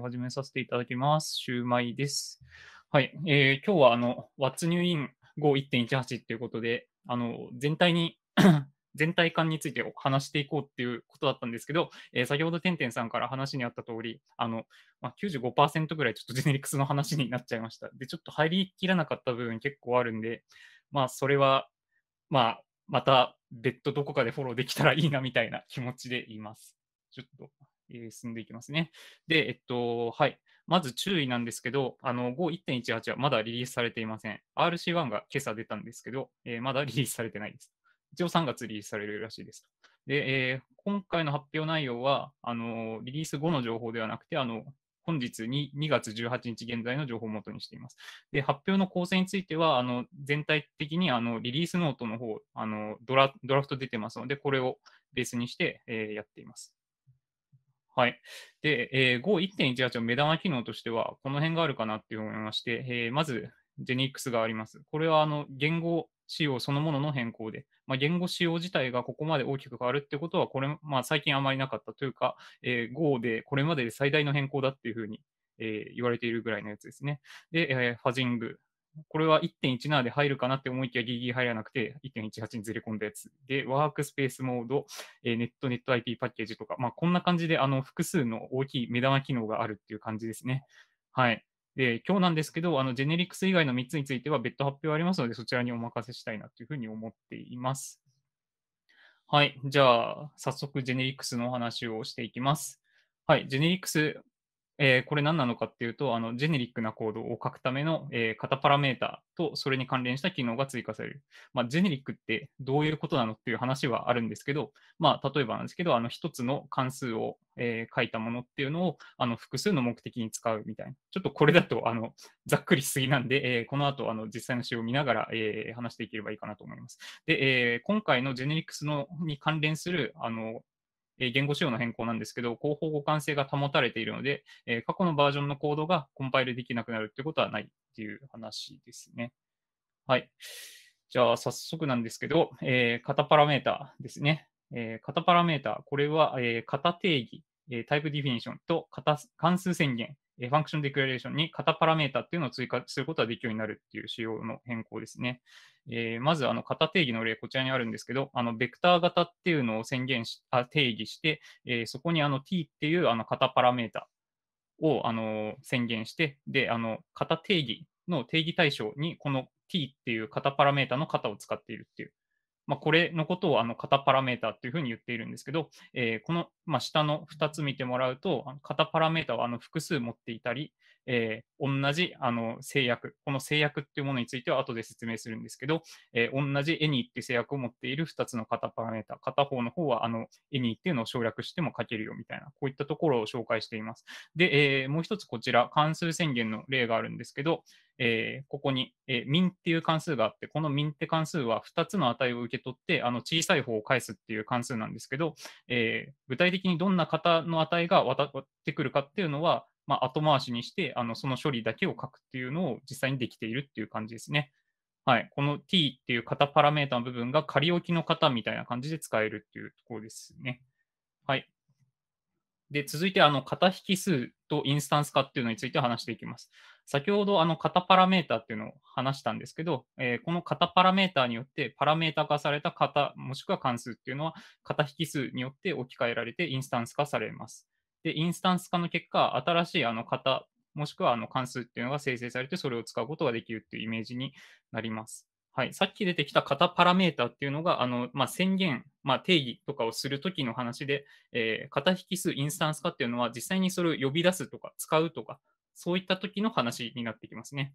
を始めさせていただきます。シューマイです。はい。えー、今日は、あの、What's New In 5.18っていうことで、あの、全体に 全体感についてお話していこうっていうことだったんですけど、えー、先ほどてんてんさんから話にあった通り、あの、まあ、95%ぐらいちょっと ジェネリクスの話になっちゃいました。で、ちょっと入りきらなかった部分結構あるんで、まあ、それは、まあ、また別途どこかでフォローできたらいいなみたいな気持ちでいます。ちょっとえ進んでいきますね。で、えっと、はい。まず注意なんですけど、あの、5.118はまだリリースされていません。RC1 が今朝出たんですけど、えー、まだリリースされてないです。一応3月リリースされるらしいです。で、えー、今回の発表内容は、あの、リリース後の情報ではなくて、あの、本日に2月18日現在の情報をもとにしています。で、発表の構成については、あの、全体的に、あの、リリースノートの方、あの、ドラドラフト出てますので、これをベースにして、えー、やっています。はい。で、えー、Go1.18 の目玉機能としては、この辺があるかなって思いまして、えー、まず、ジェニックスがあります。これはあの言語仕様そのものの変更で、まあ、言語仕様自体がここまで大きく変わるってことは、これ、まあ、最近あまりなかったというか、えー、Go でこれまでで最大の変更だっていうふうに、えー、言われているぐらいのやつですね。で、えー、ファジング、これは1.17で入るかなって思いきやギリギリ入らなくて1.18にずれ込んだやつで、ワークスペースモード、えー、ネット、ネット IP パッケージとか、まあ、こんな感じであの複数の大きい目玉機能があるっていう感じですね。はい。で、今日なんですけど、あのジェネリクス以外の3つについては別途発表ありますので、そちらにお任せしたいなというふうに思っています。はい。じゃあ、早速ジェネリクスのお話をしていきます。はい。ジェネリクス、えー、これ何なのかっていうと、あのジェネリックなコードを書くための、えー、型パラメータとそれに関連した機能が追加される。まあ、ジェネリックってどういうことなのっていう話はあるんですけど、まあ、例えばなんですけど、あの1つの関数を、えー、書いたものっていうのをあの複数の目的に使うみたいな。ちょっとこれだとあのざっくりしすぎなんで、えこの後あの実際の仕様を見ながら、え話していければいいかなと思います。で、え今回のジェネリックスのに関連するあのえ言語仕様の変更なんですけど、広報互換性が保たれているので、え過去のバージョンのコードがコンパイルできなくなるということはないっていう話ですね。はい。じゃあ、早速なんですけど、えー、型パラメータですね。えー、型パラメータ、これは、えー、型定義、えー、タイプディフィニションと型関数宣言ファンクションデクラレーションに型パラメータっていうのを追加することができるようになるっていう仕様の変更ですね。えー、まず、あの、型定義の例、こちらにあるんですけど、あの、ベクター型っていうのを宣言し、あ定義して、えー、そこにあの t っていうあの型パラメータをあの宣言して、で、あの、型定義の定義対象に、この t っていう型パラメータの型を使っているっていうまあ、これのことをあの型パラメータというふうに言っているんですけど、えー、この、まあ、下の2つ見てもらうと、あの型パラメータはあの複数持っていたり、えー、同じあの制約、この制約っていうものについては後で説明するんですけど、えー、同じエニーっていう制約を持っている2つの型パラメータ、片方の方はあの any っていうのを省略しても書けるよみたいな、こういったところを紹介しています。で、えもう1つこちら、関数宣言の例があるんですけど、えー、ここに、えー、min っていう関数があって、この min って関数は2つの値を受け取って、あの小さい方を返すっていう関数なんですけど、えー、具体的にどんな型の値が渡ってくるかっていうのは、まあ、後回しにして、あのその処理だけを書くっていうのを実際にできているっていう感じですね。はい、この t っていう型パラメータの部分が仮置きの型みたいな感じで使えるっていうところですね。はい。で、続いて、あの、型引数とインスタンス化っていうのについて話していきます。先ほどあの型パラメータっていうのを話したんですけど、えー、この型パラメータによってパラメータ化された型もしくは関数っていうのは型引数によって置き換えられてインスタンス化されます。で、インスタンス化の結果、新しいあの型もしくはあの関数っていうのが生成されてそれを使うことができるっていうイメージになります。はい、さっき出てきた型パラメータっていうのが、あのまあ、宣言、まあ、定義とかをするときの話で、えー、型引数インスタンス化っていうのは、実際にそれを呼び出すとか、使うとか、そういった時の話になってきますね。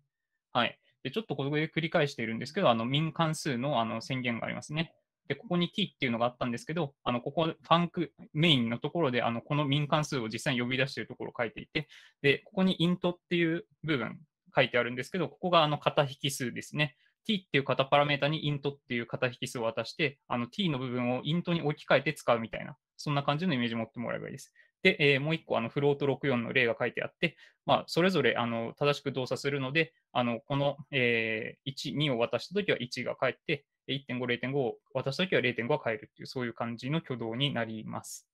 はい。で、ちょっとこで繰り返しているんですけど、あの、民間数のあの宣言がありますね。で、ここに t っていうのがあったんですけど、あの、ここ、ファンクメインのところで、あの、この民間数を実際に呼び出しているところを書いていて、で、ここに int っていう部分書いてあるんですけど、ここがあの、型引数ですね。t っていう型パラメータに int っていう型引数を渡して、あの、t の部分を int に置き換えて使うみたいな、そんな感じのイメージを持ってもらえばいいです。で、えー、もう1個、あの、フロート64の例が書いてあって、まあ、それぞれ、あの、正しく動作するので、あの、この、えー、1、2を渡したときは1が返って、1.5、0.5を渡したときは0.5が返るっていう、そういう感じの挙動になります。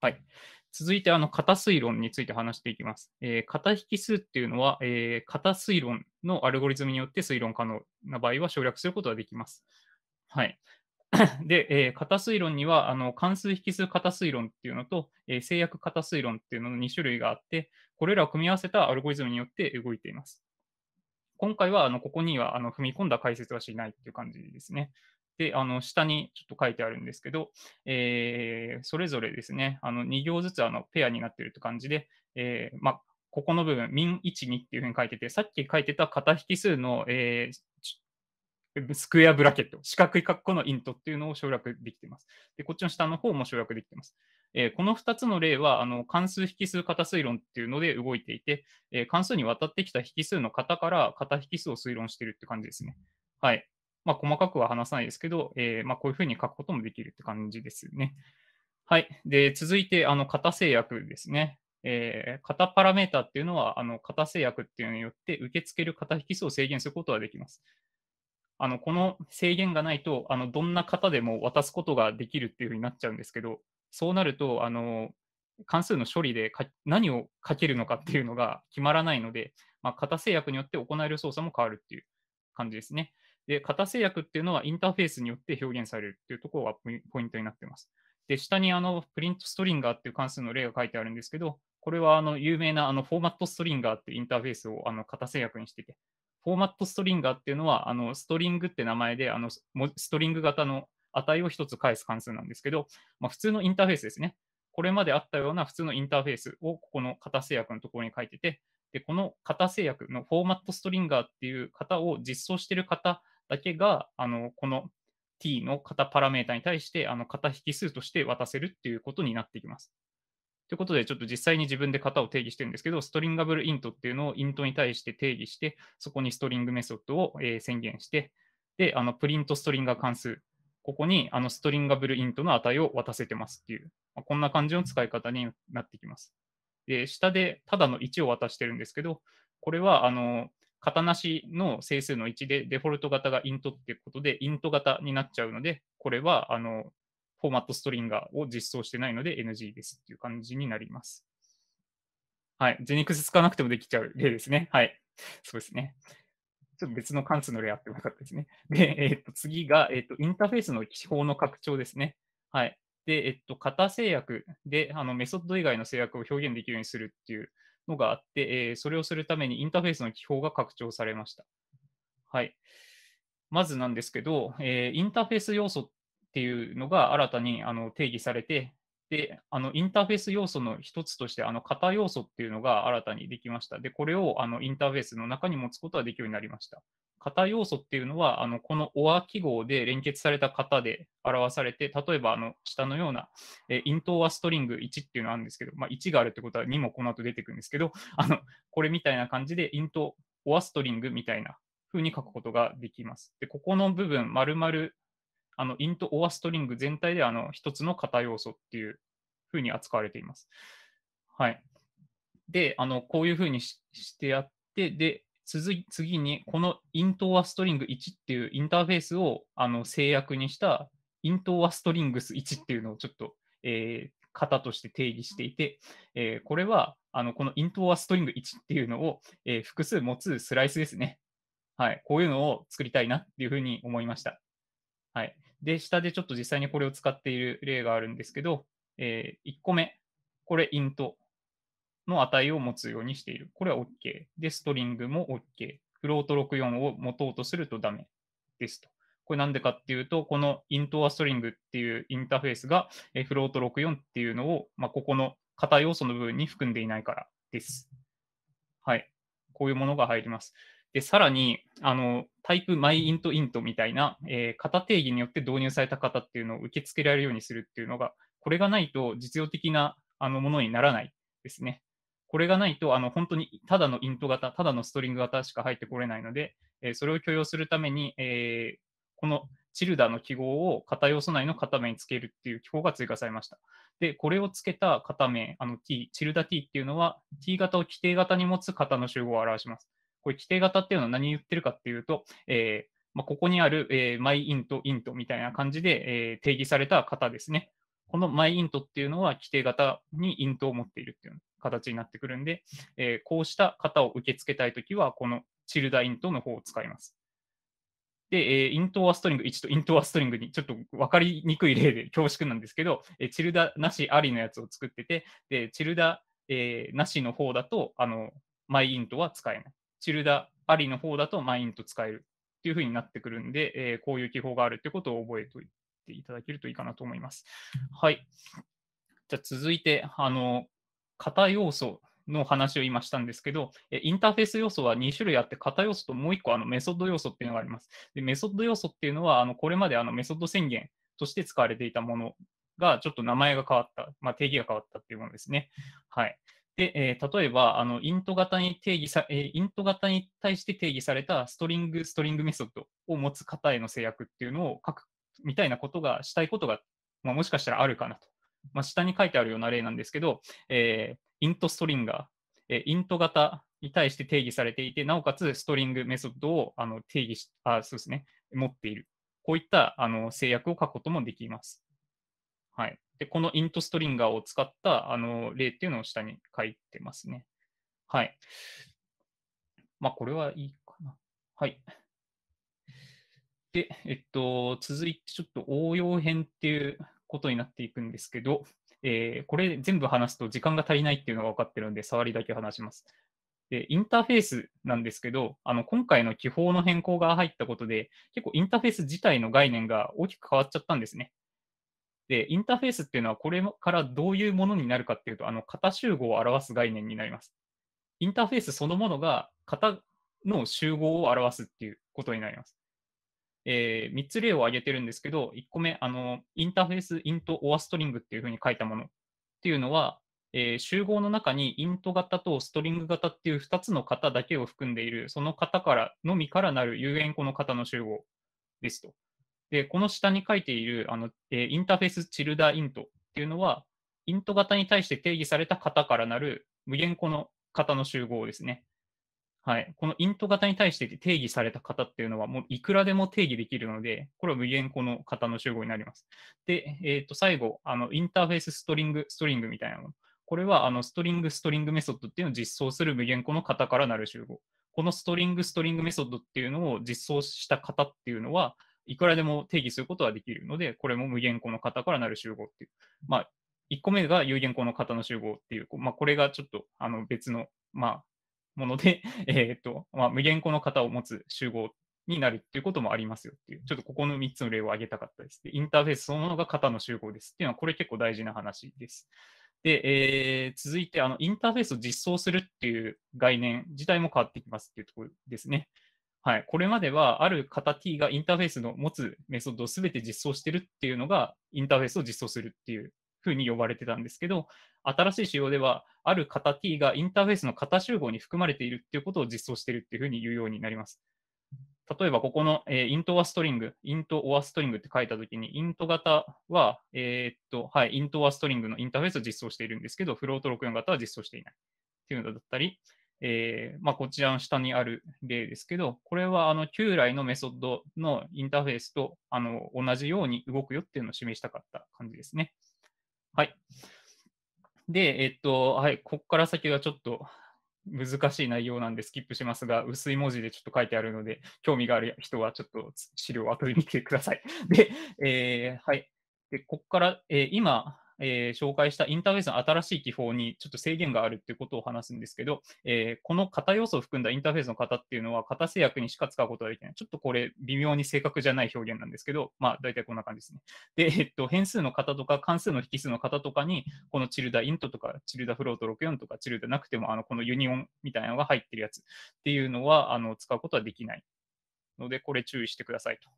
はい。続いて、あの、型推論について話していきます。えー、型引数っていうのは、えー、型推論のアルゴリズムによって推論可能な場合は省略することができます。はい。で、えー、型推論にはあの関数引数型推論っていうのと、えー、制約型推論っていうのの2種類があって、これらを組み合わせたアルゴリズムによって動いています。今回はあのここにはあの踏み込んだ解説はしないっていう感じですね。で、あの下にちょっと書いてあるんですけど、えー、それぞれですね、あの2行ずつあのペアになってるって感じで、えー、まあ、ここの部分、min12 っていうふうに書いてて、さっき書いてた型引数の、えー、スクエアブラケット、四角い括弧のイントっていうのを省略できています。で、こっちの下の方も省略できています。えー、この2つの例はあの関数引数型推論っていうので動いていて、えー、関数に渡ってきた引数の型から型引数を推論してるって感じですね。はい。まあ、細かくは話さないですけど、えー、まあ、こういうふうに書くこともできるって感じですね。はい。で、続いて、あの、型制約ですね。えー、型パラメータっていうのは、あの、型制約っていうのによって受け付ける型引数を制限することができます。あのこの制限がないとあのどんな方でも渡すことができるっていうふうになっちゃうんですけどそうなるとあの関数の処理で何を書けるのかっていうのが決まらないので、まあ、型制約によって行える操作も変わるっていう感じですね。で、型制約っていうのはインターフェースによって表現されるっていうところがポイントになってます。で、下にあのプリントストリンガーっていう関数の例が書いてあるんですけど、これはあの有名なあのフォーマットストリンガーっていうインターフェースをあの型制約にしてて、フォーマットストリンガーっていうのは、あのストリングって名前で、あのストリング型の値を1つ返す関数なんですけど、まあ、普通のインターフェースですね。これまであったような普通のインターフェースをここの型制約のところに書いてて、でこの型制約のフォーマットストリンガーっていう型を実装している方だけが、あのこの t の型パラメータに対して、あの型引数として渡せるっていうことになってきます。ということで、ちょっと実際に自分で型を定義してるんですけど、ストリンガブルイントっていうのをイントに対して定義して、そこにストリングメソッドを、え宣言して、で、あのプリントストリンガ関数、ここにあのストリンガブルイントの値を渡せてますっていう、まあ、こんな感じの使い方になってきます。で、下でただの1を渡してるんですけど、これはあの型なしの整数の1でデフォルト型がイントっていうことで、イント型になっちゃうので、これはあのフォーマットストリンガーを実装してないので NG ですっていう感じになります。はい。ジェニクス使わなくてもできちゃう例ですね。はい。そうですね。ちょっと別の関数の例あってもよかったですね。で、えっ、と、次が、えっ、と、インターフェースの記法の拡張ですね。はい。で、えっ、と、型制約で、あの、メソッド以外の制約を表現できるようにするっていうのがあって、えー、それをするためにインターフェースの記法が拡張されました。はい。まずなんですけど、えー、インターフェース要素っっていうのが新たにあの定義されて、であのインターフェース要素の一つとして、あの型要素っていうのが新たにできました。で、これをあのインターフェースの中に持つことができるようになりました。型要素っていうのは、あのこの OR 記号で連結された型で表されて、例えばあの下のような、えー、イントーアストリング1っていうのがあるんですけど、まあ、1があるってことは2もこの後出てくるんですけど、あのこれみたいな感じで、イントーアストリングみたいな風に書くことができます。で、ここの部分、まるあの、イントオア・ストリング全体であの一つの型要素っていうふうに扱われています。はい。で、あの、こういうふうにしてやって、で、次次に、このイントオア・ストリング1っていうインターフェースをあの制約にしたイントオア・ストリングス1っていうのをちょっと、えー、型として定義していて、えー、これは、あの、このイントオア・ストリング1っていうのを、えー、複数持つスライスですね。はい。こういうのを作りたいなっていうふうに思いました。はい。で、下でちょっと実際にこれを使っている例があるんですけど、えー、1個目、これ int の値を持つようにしている。これは OK。で、ストリングも OK。フロート64を持とうとするとダメですと。これなんでかっていうと、この int はストリングっていうインターフェースが、えー、フロート64っていうのを、まあ、ここの型要素の部分に含んでいないからです。はい。こういうものが入ります。で、さらに、あの、タイプマイイントイントみたいな、えー、型定義によって導入された型っていうのを受け付けられるようにするっていうのが、これがないと実用的なあのものにならないですね。これがないと、あの、本当にただのイント型、ただのストリング型しか入ってこれないので、えー、それを許容するために、えー、このチルダの記号を型要素内の型名につけるっていう記号が追加されました。で、これをつけた型名、あの t、チルダ t っていうのは t 型を規定型に持つ型の集合を表します。これ規定型っていうのは何言ってるかっていうと、えー、まあ、ここにある、えー、マイイント、イントみたいな感じで、えー、定義された型ですね。このマイイントっていうのは規定型にイントを持っているっていう形になってくるんで、えこうした型を受け付けたいときは、このチルダイントの方を使います。で、えイントはストリング1とイントはストリングに、ちょっと分かりにくい例で恐縮なんですけど、えチルダなしありのやつを作ってて、でチルダ、えなしの方だと、あの、マイイントは使えない。チルダありの方だとマイント使えるっていうふうになってくるんで、えー、こういう記法があるってことを覚えておいていただけるといいかなと思います。はい。じゃあ続いて、あの、型要素の話を今したんですけど、インターフェース要素は2種類あって、型要素ともう1個あのメソッド要素っていうのがあります。でメソッド要素っていうのは、あのこれまであのメソッド宣言として使われていたものが、ちょっと名前が変わった、まあ、定義が変わったっていうものですね。はい。で、えー、例えば、あの、イント型に定義さ、えー、イント型に対して定義されたストリング、ストリングメソッドを持つ方への制約っていうのを書く、みたいなことが、したいことが、まあ、もしかしたらあるかなと。まあ、下に書いてあるような例なんですけど、えー、イントストリンガー、えー、イント型に対して定義されていて、なおかつストリングメソッドをあの定義し、あそうですね、持っている。こういったあの制約を書くこともできます。はい。で、このイントストリンガーを使ったあの例っていうのを下に書いてますね。はい。まあ、これはいいかな。はい。で、えっと、続いてちょっと応用編っていうことになっていくんですけど、えー、これ全部話すと時間が足りないっていうのが分かってるんで、触りだけ話します。で、インターフェースなんですけど、あの、今回の記法の変更が入ったことで、結構インターフェース自体の概念が大きく変わっちゃったんですね。で、インターフェースっていうのはこれからどういうものになるかっていうと、あの型集合を表す概念になります。インターフェースそのものが型の集合を表すっていうことになります。えー、3つ例を挙げてるんですけど、1個目、あのインターフェースイントオアストリングっていうふうに書いたものっていうのは、えー、集合の中にイント型とストリング型っていう2つの型だけを含んでいる、その型からのみからなる有限個の型の集合ですと。で、この下に書いているあの、えー、インターフェースチルダイントっていうのは、イント型に対して定義された型からなる無限個の型の集合ですね。はい。このイント型に対して定義された型っていうのは、もういくらでも定義できるので、これは無限個の型の集合になります。で、えっ、ー、と、最後、あの、インターフェースストリング、ストリングみたいなもの。これは、あの、ストリング、ストリングメソッドっていうのを実装する無限個の型からなる集合。このストリング、ストリングメソッドっていうのを実装した型っていうのは、いくらでも定義することはできるので、これも無限項の型からなる集合っていう。まあ、1個目が有限項の型の集合っていう、まあ、これがちょっとあの別の、まあ、もので、えっ、と、まあ、無限項の型を持つ集合になるっていうこともありますよっていう、ちょっとここの3つの例を挙げたかったです。で、インターフェースそのものが型の集合ですっていうのは、これ結構大事な話です。で、えー、続いて、あの、インターフェースを実装するっていう概念自体も変わってきますっていうところですね。はい、これまではある型 T がインターフェースの持つメソッドを全て実装してるっていうのがインターフェースを実装するっていうふうに呼ばれてたんですけど、新しい仕様ではある型 T がインターフェースの型集合に含まれているっていうことを実装してるっていうふうに言うようになります。例えばここの、えー、int or string、int or string って書いたときに、int 型は、えー、っと、はい、int or string のインターフェースを実装しているんですけど、フロート64型は実装していないっていうのだったり、えー、まあ、こちらの下にある例ですけど、これはあの旧来のメソッドのインターフェースとあの同じように動くよっていうのを示したかった感じですね。はい。で、えっと、はい、ここから先がちょっと難しい内容なんでスキップしますが、薄い文字でちょっと書いてあるので、興味がある人はちょっと資料を後で見てください。で、えー、はい。で、ここから、えー、今、えー、紹介したインターフェースの新しい技法にちょっと制限があるっていうことを話すんですけど、えー、この型要素を含んだインターフェースの型っていうのは、型制約にしか使うことができない。ちょっとこれ、微妙に正確じゃない表現なんですけど、まあ、大体こんな感じですね。で、えっと、変数の型とか、関数の引数の型とかに、このチルダイントとか、チルダフロート64とか、チルダなくても、あの、このユニオンみたいなのが入ってるやつっていうのは、あの、使うことはできないので、これ注意してくださいと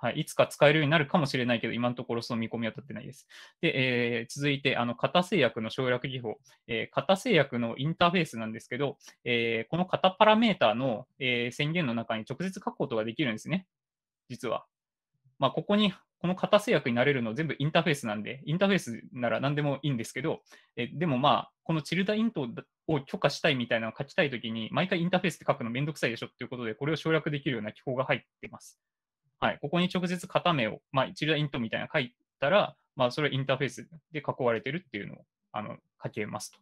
はい、いつか使えるようになるかもしれないけど、今のところその見込みは立ってないです。で、えー、続いて、あの、型制約の省略技法、えー、型制約のインターフェースなんですけど、えー、この型パラメータの、えー、宣言の中に直接書くことができるんですね、実は。まあ、ここに、この型制約になれるの全部インターフェースなんで、インターフェースなら何でもいいんですけど、えでもまあ、このチルダイントを許可したいみたいなのを書きたいときに、毎回インターフェースって書くのめんどくさいでしょっていうことで、これを省略できるような記法が入っています。はい、ここに直接片目を、まあ、一覧イントみたいな書いたら、まあ、それインターフェースで囲われてるっていうのをあの書けますと。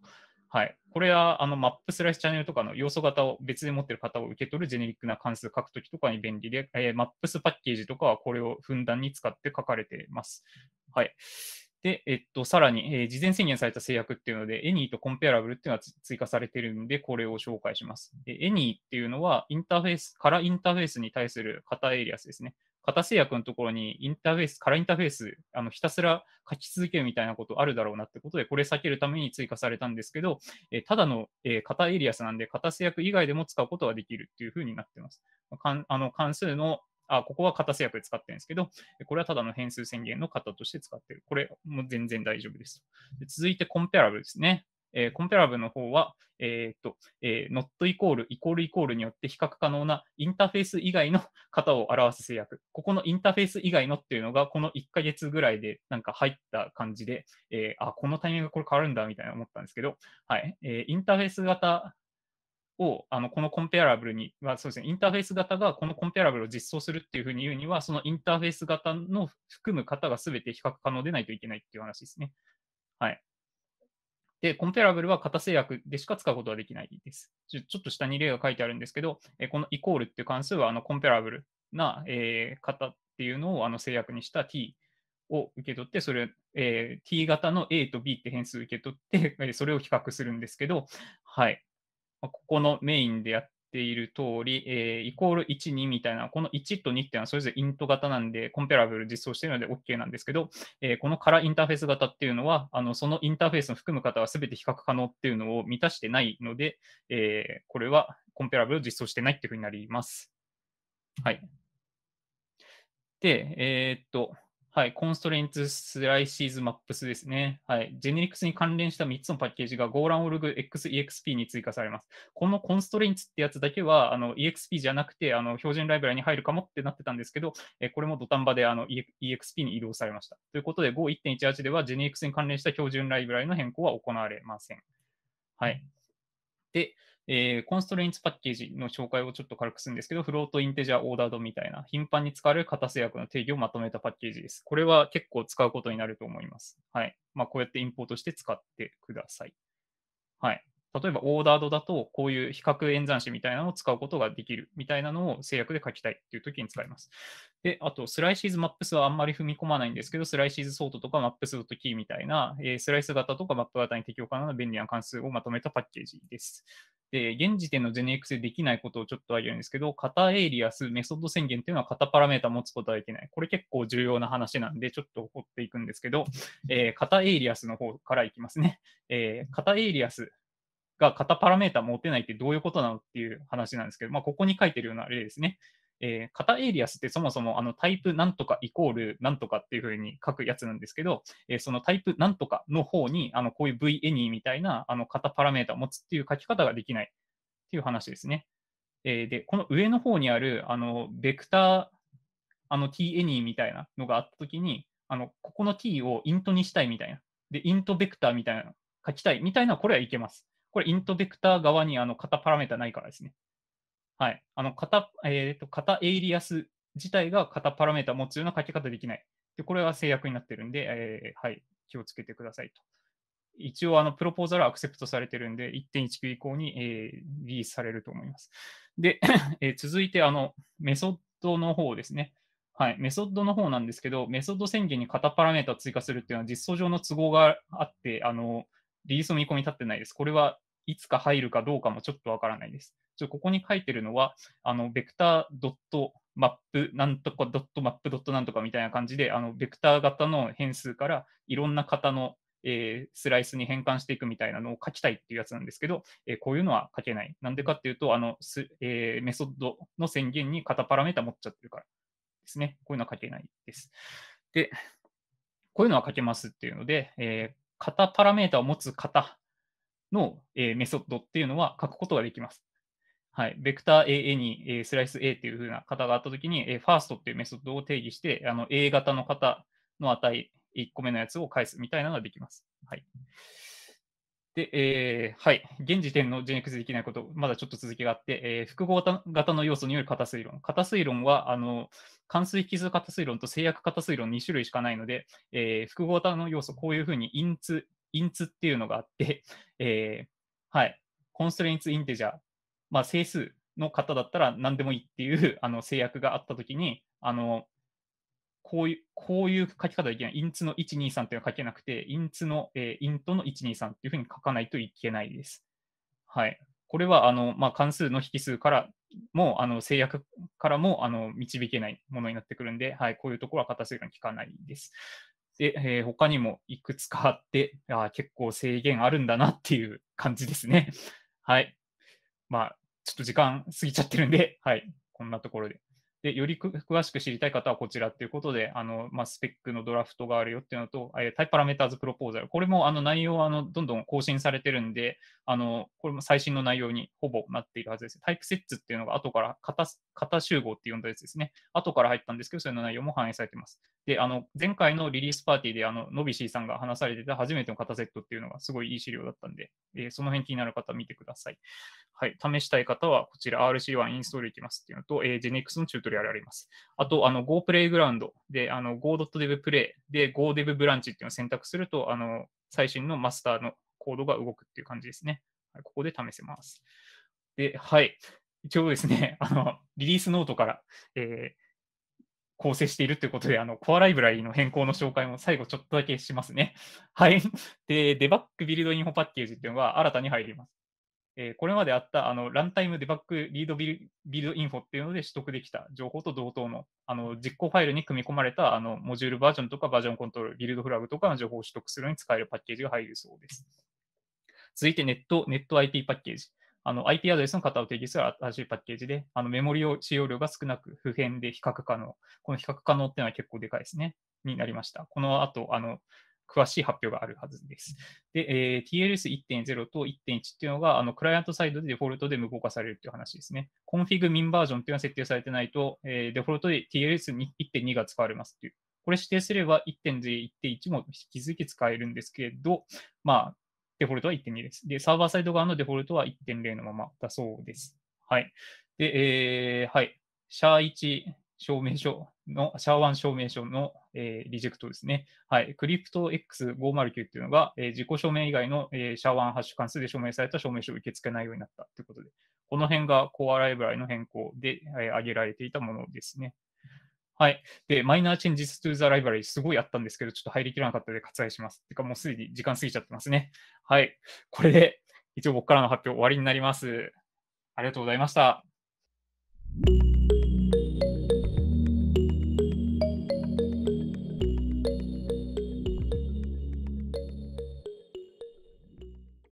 はい、これはあのマップスライスチャンネルとかの要素型を別で持ってる方を受け取るジェネリックな関数書くときとかに便利で、えー、マップスパッケージとかはこれをふんだんに使って書かれています。はい。で、えっと、さらに、えー、事前宣言された制約っていうので、エニーとコンペ a ラブルっていうのは追加されてるんで、これを紹介します。エニーっていうのは、インターフェース、からインターフェースに対する型エリアスですね。型制約のところに、インターフェース、からインターフェース、あのひたすら書き続けるみたいなことあるだろうなってことで、これ避けるために追加されたんですけど、えただの、え型エリアスなんで、型制約以外でも使うことができるっていうふうになってます。かんあの関数のあ、ここは型制約で使ってるんですけど、これはただの変数宣言の型として使ってる。これも全然大丈夫です。で続いて、コンペラブですね。えー、コンペラブの方は、えー、っと、えー、not イコールイコールイコールによって比較可能なインターフェース以外の型を表す制約。ここのインターフェース以外のっていうのが、この1ヶ月ぐらいでなんか入った感じで、えー、あ、このタイミングこれ変わるんだみたいな思ったんですけど、はい。えー、インターフェース型をあのこのコンペアラブルには、そうですね、インターフェース型がこのコンペアラブルを実装するっていうふうに言うには、そのインターフェース型の含む方が全て比較可能でないといけないっていう話ですね。はい。で、コンペアラブルは型制約でしか使うことはできないですち。ちょっと下に例が書いてあるんですけど、えこのイコールっていう関数はあのコンペアラブルな、えー、型っていうのをあの制約にした t を受け取って、それ、えー、t 型の a と b って変数受け取って、それを比較するんですけど、はい。まあ、ここのメインでやっている通り、えー、イコール1、2みたいな、この1と2っていうのはそれぞれイント型なんで、コンペラブル実装しているので OK なんですけど、えー、このカラーインターフェース型っていうのは、あのそのインターフェースを含む方は全て比較可能っていうのを満たしてないので、えー、これはコンペラブルを実装してないっていうふうになります。はい。で、えー、っと、はい、コンストレンツスライシーズマップスですね。はい、ジェネリクスに関連した3つのパッケージが GoLAN.org.xexp に追加されます。このコンストレンツってやつだけはあの EXP じゃなくてあの標準ライブラリに入るかもってなってたんですけど、えこれも土壇場であの EXP に移動されました。ということで Go1.18 ではジェネリクスに関連した標準ライブラリの変更は行われません。はい。で、えー、コンストレインツパッケージの紹介をちょっと軽くするんですけど、フロート、インテジャー、オーダードみたいな、頻繁に使われる型制約の定義をまとめたパッケージです。これは結構使うことになると思います。はい。まあ、こうやってインポートして使ってください。はい。例えばオーダードだと、こういう比較演算子みたいなのを使うことができるみたいなのを制約で書きたいっていう時に使います。で、あと、スライシーズマップスはあんまり踏み込まないんですけど、スライシーズソートとかマップスドットキーみたいな、えー、スライス型とかマップ型に適用可能な便利な関数をまとめたパッケージです。で、現時点のネックスでできないことをちょっと挙げるんですけど、型エイリアス、メソッド宣言っていうのは型パラメータ持つことはできない。これ結構重要な話なんで、ちょっと掘っていくんですけど、えー、型エイリアスの方からいきますね。えー、型エイリアス、が型パラメータ持てないってどういうことなのっていう話なんですけど、まあ、ここに書いてるような例ですね。えー、型エイリアスってそもそもあのタイプなんとかイコールなんとかっていうふうに書くやつなんですけど、えー、そのタイプなんとかの方にあのこういう v エニーみたいなあの型パラメータを持つっていう書き方ができないっていう話ですね。えー、で、この上の方にあるあのベクターあの t エニーみたいなのがあったときに、あのここの t をイントにしたいみたいな。で、イントベクターみたいな書きたいみたいなこれはいけます。これイントベクター側にあの型パラメータないからですね。はい。あの型、えっ、ー、と、型エイリアス自体が型パラメータ持つような書き方できない。で、これは制約になってるんで、えー、はい。気をつけてくださいと。一応、あの、プロポーザルはアクセプトされてるんで、1.19以降に、えー、リリースされると思います。で、えー、続いて、あの、メソッドの方ですね。はい。メソッドの方なんですけど、メソッド宣言に型パラメータを追加するっていうのは実装上の都合があって、あの、リリースの見込み立ってないです。これはいつか入るかどうかもちょっとわからないです。ちょここに書いてるのは、あの、ベクタードットマップなんとかドッットマプドットなんとかみたいな感じで、あの、ベクター型の変数からいろんな型のえー、スライスに変換していくみたいなのを書きたいっていうやつなんですけど、えー、こういうのは書けない。なんでかっていうと、あのすえー、メソッドの宣言に型パラメータ持っちゃってるからですね。こういうのは書けないです。で、こういうのは書けますっていうので、え型パラメータを持つ型の、えメソッドっていうのは書くことができます。はい、ベクター AA に、えスライス A っていう風な型があったときに、えー、ファーストっていうメソッドを定義して、あの A 型の型の値、1個目のやつを返すみたいなのができます。はい。で、えー、はい。現時点の GNX できないこと、まだちょっと続きがあって、えー、複合型の要素による型推論。型推論は、あの、関数引数型推論と制約型推論2種類しかないので、えー、複合型の要素、こういうふうに i n インツっていうのがあって、えー、はい、コンストレインツインテジャー、まあ、整数の方だったら何でもいいっていう あの制約があったときに、あのこういう、こういう書き方できない。インツの123っていうのは書けなくて、インツの、えー、イントの123っていうふうに書かないといけないです。はい。これは、あの、まあ、関数の引数からも、あの、制約からも、あの、導けないものになってくるんで、はい、こういうところは片数が効かないです。で、えー、他にもいくつかあって、あ結構制限あるんだなっていう感じですね。はい。まあ、ちょっと時間過ぎちゃってるんで、はい、こんなところで。で、より詳しく知りたい方はこちらっていうことで、あの、まあ、スペックのドラフトがあるよっていうのと、えタイプパラメーターズプロポーザル。これも、あの、内容は、あの、どんどん更新されてるんで、あの、これも最新の内容にほぼなっているはずです。タイプセッツっていうのが後から、型、型集合って呼んだやつですね。後から入ったんですけど、それの内容も反映されてます。で、あの、前回のリリースパーティーで、あの、ノビしーさんが話されてた初めての型セットっていうのがすごいいい資料だったんで、えー、その辺気になる方見てください。はい。試したい方は、こちら RC1 インストールいきますっていうのと、えー、ジェネックスのチュートリアルであれます。あと、あの Go プレイグラウンドで、あの Go.dev プレイで GoDev ブランチっていうのを選択すると、あの最新のマスターのコードが動くっていう感じですね。はい、ここで試せます。で、はい。一応ですね、あのリリースノートから、えー構成しているということで、あの、コアライブラリの変更の紹介も最後ちょっとだけしますね。はい。で、デバッグビルドインフォパッケージっていうのが新たに入ります。えー、これまであったあのランタイムデバッグリードビルドインフォっていうので取得できた情報と同等のあの実行ファイルに組み込まれたあのモジュールバージョンとかバージョンコントロール、ビルドフラグとかの情報を取得するのに使えるパッケージが入るそうです。続いてネット、ネット IT パッケージ。あの IP アドレスの型を定義する新しいパッケージで、あのメモリ使用量が少なく、普遍で比較可能。この比較可能っていうのは結構でかいですね。になりました。この後、あの詳しい発表があるはずです。で、えー、TLS1.0 と1.1っていうのが、あの、クライアントサイドでデフォルトで無効化されるっていう話ですね。コンフィグミンバージョンっていうのは設定されてないと、えー、デフォルトで TLS1.2 が使われますっていう。これ指定すれば1.0、1.1も引き続き使えるんですけれど、まあ、デフォルトは1.2です。で、サーバーサイド側のデフォルトは1.0のままだそうです。はい。で、えー、はい。SHA-1 証明書の、シャーワン証明書の、えー、リジェクトですね。はい。クリプト X509 っていうのが、えー、自己証明以外の、えー、シャーワンハッシュ関数で証明された証明書を受け付けないようになったということで、この辺がコアライブラリの変更で、えー、挙げられていたものですね。はい。で、マイナーチェンジストゥーザライブラリすごいあったんですけど、ちょっと入りきらなかったので割愛します。てか、もうすでに時間過ぎちゃってますね。はい。これで、一応僕からの発表終わりになります。ありがとうございました。